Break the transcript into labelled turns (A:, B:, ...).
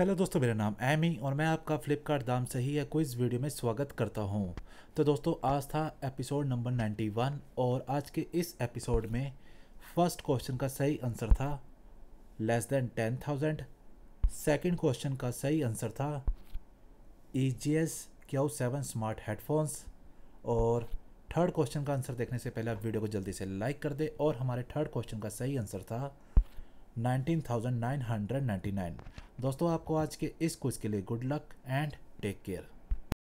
A: hello दोस्तों मेरा नाम एमी और मैं आपका फ्लिपकार्ट दाम सही है या इस वीडियो में स्वागत करता हूं तो दोस्तों आज था एपिसोड नंबर 91 और आज के इस एपिसोड में फर्स्ट क्वेश्चन का सही आंसर था less than ten thousand second question का सही आंसर था ई G S Q seven smart headphones और थर्ड क्वेश्चन का आंसर देखने से पहले आप वीडियो को जल्दी से लाइक कर दें और हमारे थर्ड क्वेश्चन का सही आंसर था 19,999 दोस्तों आपको आज के इस कुछ के लिए good luck and take care